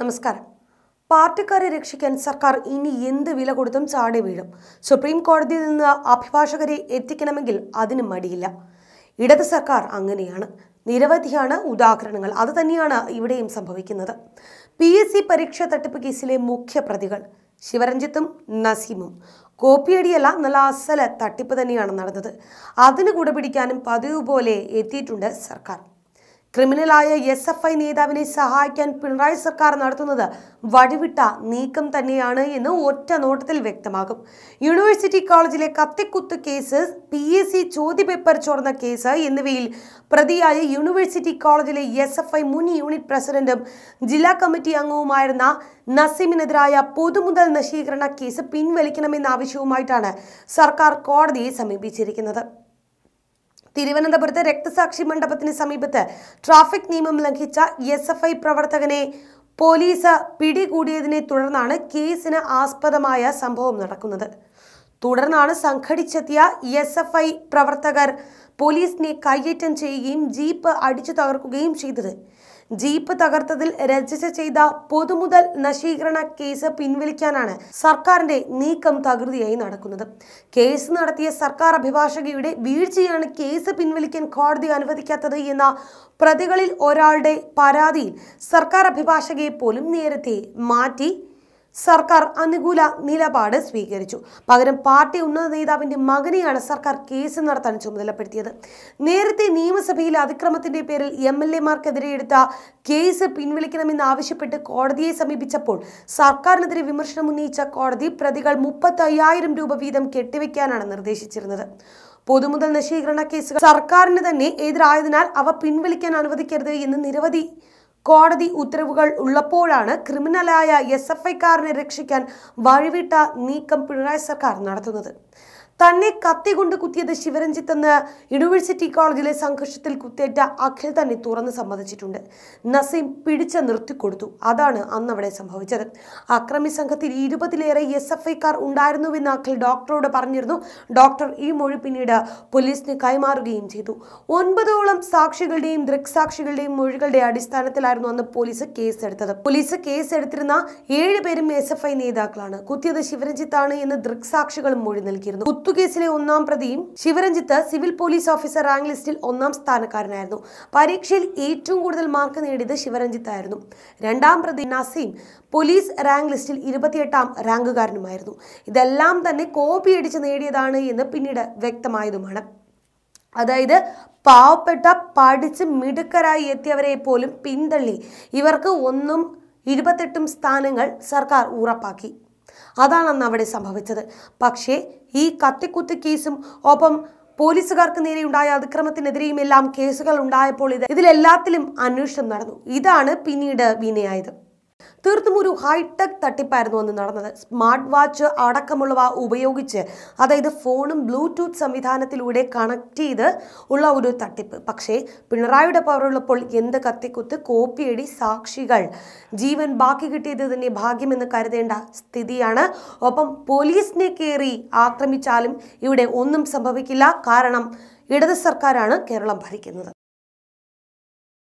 നമസ്കാരം പാർട്ടിക്കാരെ രക്ഷിക്കാൻ സർക്കാർ ഇനി എന്ത് വില കൊടുത്തും ചാടി വീഴും സുപ്രീം കോടതിയിൽ നിന്ന് അഭിഭാഷകരെ എത്തിക്കണമെങ്കിൽ അതിന് മടിയില്ല ഇടത് സർക്കാർ അങ്ങനെയാണ് നിരവധിയാണ് ഉദാഹരണങ്ങൾ അത് തന്നെയാണ് ഇവിടെയും സംഭവിക്കുന്നത് പി എസ് സി പരീക്ഷ തട്ടിപ്പ് കേസിലെ മുഖ്യ പ്രതികൾ ശിവരഞ്ജിത്തും നസീമും കോപ്പിയടിയല്ല നല്ല അസല തട്ടിപ്പ് തന്നെയാണ് നടന്നത് അതിന് കൂടെ പിടിക്കാനും പതിവ് പോലെ എത്തിയിട്ടുണ്ട് സർക്കാർ ക്രിമിനലായ എസ് എഫ് ഐ നേതാവിനെ സഹായിക്കാൻ പിണറായി സർക്കാർ നടത്തുന്നത് വഴിവിട്ട നീക്കം തന്നെയാണ് എന്ന് ഒറ്റ നോട്ടത്തിൽ വ്യക്തമാകും യൂണിവേഴ്സിറ്റി കോളേജിലെ കത്തിക്കുത്ത് കേസ് പി എസ് സി ചോദ്യപേപ്പർ ചോർന്ന കേസ് എന്നിവയിൽ പ്രതിയായ യൂണിവേഴ്സിറ്റി കോളേജിലെ എസ് എഫ് ഐ മുൻ യൂണിറ്റ് പ്രസിഡന്റും ജില്ലാ കമ്മിറ്റി അംഗവുമായിരുന്ന നസീമിനെതിരായ പൊതുമുതൽ നശീകരണ കേസ് പിൻവലിക്കണമെന്ന ആവശ്യവുമായിട്ടാണ് സർക്കാർ കോടതിയെ സമീപിച്ചിരിക്കുന്നത് തിരുവനന്തപുരത്ത് രക്തസാക്ഷി മണ്ഡപത്തിന് സമീപത്ത് ട്രാഫിക് നിയമം ലംഘിച്ച എസ് എഫ് ഐ പ്രവർത്തകനെ പോലീസ് പിടികൂടിയതിനെ തുടർന്നാണ് കേസിന് ആസ്പദമായ സംഭവം നടക്കുന്നത് തുടർന്നാണ് സംഘടിച്ചെത്തിയ എസ് എഫ് ഐ പ്രവർത്തകർ പോലീസിനെ കയ്യേറ്റം ചെയ്യുകയും ജീപ്പ് അടിച്ചു തകർക്കുകയും ചെയ്തത് ജീപ്പ് തകർത്തതിൽ രജിസ്റ്റർ ചെയ്ത പൊതുമുതൽ നശീകരണ കേസ് പിൻവലിക്കാനാണ് സർക്കാരിന്റെ നീക്കം തകൃതിയായി നടക്കുന്നത് കേസ് നടത്തിയ സർക്കാർ അഭിഭാഷകയുടെ വീഴ്ചയാണ് കേസ് പിൻവലിക്കാൻ കോടതി അനുവദിക്കാത്തത് എന്ന പ്രതികളിൽ ഒരാളുടെ പരാതിയിൽ സർക്കാർ അഭിഭാഷകയെ പോലും നേരത്തെ മാറ്റി സർക്കാർ അനുകൂല നിലപാട് സ്വീകരിച്ചു പകരം പാർട്ടി ഉന്നത നേതാവിന്റെ മകനെയാണ് സർക്കാർ കേസ് നടത്താൻ ചുമതലപ്പെടുത്തിയത് നേരത്തെ നിയമസഭയിൽ അതിക്രമത്തിന്റെ പേരിൽ എം എൽ മാർക്കെതിരെ എടുത്ത കേസ് പിൻവലിക്കണമെന്ന് ആവശ്യപ്പെട്ട് കോടതിയെ സമീപിച്ചപ്പോൾ സർക്കാരിനെതിരെ വിമർശനം ഉന്നയിച്ച കോടതി പ്രതികൾ മുപ്പത്തി രൂപ വീതം കെട്ടിവെക്കാനാണ് നിർദ്ദേശിച്ചിരുന്നത് പൊതുമുതൽ നശീകരണ കേസുകൾ സർക്കാരിന് തന്നെ എതിരായതിനാൽ അവ പിൻവലിക്കാൻ അനുവദിക്കരുത് എന്ന് നിരവധി കോടതി ഉത്തരവുകൾ ഉള്ളപ്പോഴാണ് ക്രിമിനലായ എസ് എഫ് ഐക്കാരനെ രക്ഷിക്കാൻ വഴിവിട്ട നീക്കം പിണറായി സർക്കാർ നടത്തുന്നത് തന്നെ കത്തി കൊണ്ട് കുത്തിയത് ശിവരഞ്ജിത്ത് എന്ന് യൂണിവേഴ്സിറ്റി കോളേജിലെ സംഘർഷത്തിൽ കുത്തേറ്റ അഖിൽ തന്നെ തുറന്ന് സമ്മതിച്ചിട്ടുണ്ട് നസീം പിടിച്ച നിർത്തിക്കൊടുത്തു അതാണ് അന്ന് അവിടെ സംഭവിച്ചത് അക്രമി സംഘത്തിൽ ഇരുപതിലേറെ എസ് എഫ് ഐക്കാർ ഉണ്ടായിരുന്നുവെന്ന് അഖിൽ ഡോക്ടറോട് പറഞ്ഞിരുന്നു ഡോക്ടർ ഈ മൊഴി പിന്നീട് പോലീസിന് കൈമാറുകയും ചെയ്തു ഒൻപതോളം സാക്ഷികളുടെയും ദൃക്സാക്ഷികളുടെയും മൊഴികളുടെ അടിസ്ഥാനത്തിലായിരുന്നു അന്ന് പോലീസ് കേസെടുത്തത് പോലീസ് കേസെടുത്തിരുന്ന ഏഴ് പേരും എസ് എഫ് ഐ നേതാക്കളാണ് കുത്തിയത് ശിവരഞ്ജിത്താണ് എന്ന് ദൃക്സാക്ഷികളും മൊഴി നൽകിയിരുന്നു സ്വത്ത് കേസിലെ ഒന്നാം പ്രതിയും Sivaranjith civil police officer rank ലിസ്റ്റിൽ ഒന്നാം സ്ഥാനക്കാരനായിരുന്നു പരീക്ഷയിൽ ഏറ്റവും കൂടുതൽ മാർക്ക് നേടിയത് ശിവരഞ്ജിത്ത് ആയിരുന്നു രണ്ടാം പ്രതി നസീം പോലീസ് റാങ്ക് ലിസ്റ്റിൽ ഇരുപത്തിയെട്ടാം റാങ്കുകാരനുമായിരുന്നു ഇതെല്ലാം തന്നെ കോപ്പി അടിച്ച് നേടിയതാണ് എന്ന് പിന്നീട് വ്യക്തമായതുമാണ് അതായത് പാവപ്പെട്ട പഠിച്ച് മിടുക്കരായി എത്തിയവരെ പോലും പിന്തള്ളി ഇവർക്ക് ഒന്നും ഇരുപത്തെട്ടും സ്ഥാനങ്ങൾ സർക്കാർ ഉറപ്പാക്കി അതാണ് അവിടെ സംഭവിച്ചത് പക്ഷേ ഈ കത്തിക്കുത്ത് കേസും ഒപ്പം പോലീസുകാർക്ക് നേരെയുണ്ടായ അതിക്രമത്തിനെതിരെയും എല്ലാം കേസുകൾ ഉണ്ടായപ്പോൾ ഇത് ഇതിലെല്ലാത്തിലും അന്വേഷണം നടന്നു ഇതാണ് പിന്നീട് വിനയായത് തീർത്തും ഒരു ഹൈടെക് തട്ടിപ്പായിരുന്നു അന്ന് നടന്നത് സ്മാർട്ട് വാച്ച് അടക്കമുള്ളവ ഉപയോഗിച്ച് അതായത് ഫോണും ബ്ലൂടൂത്ത് സംവിധാനത്തിലൂടെ കണക്ട് ചെയ്ത് ഉള്ള ഒരു തട്ടിപ്പ് പക്ഷേ പിണറായിയുടെ പവറുള്ളപ്പോൾ എന്ത് കത്തിക്കുത്ത് കോപ്പിയടി സാക്ഷികൾ ജീവൻ ബാക്കി കിട്ടിയത് തന്നെ ഭാഗ്യമെന്ന് കരുതേണ്ട സ്ഥിതിയാണ് ഒപ്പം പോലീസിനെ കയറി ആക്രമിച്ചാലും ഇവിടെ ഒന്നും സംഭവിക്കില്ല കാരണം ഇടത് സർക്കാരാണ് കേരളം ഭരിക്കുന്നത്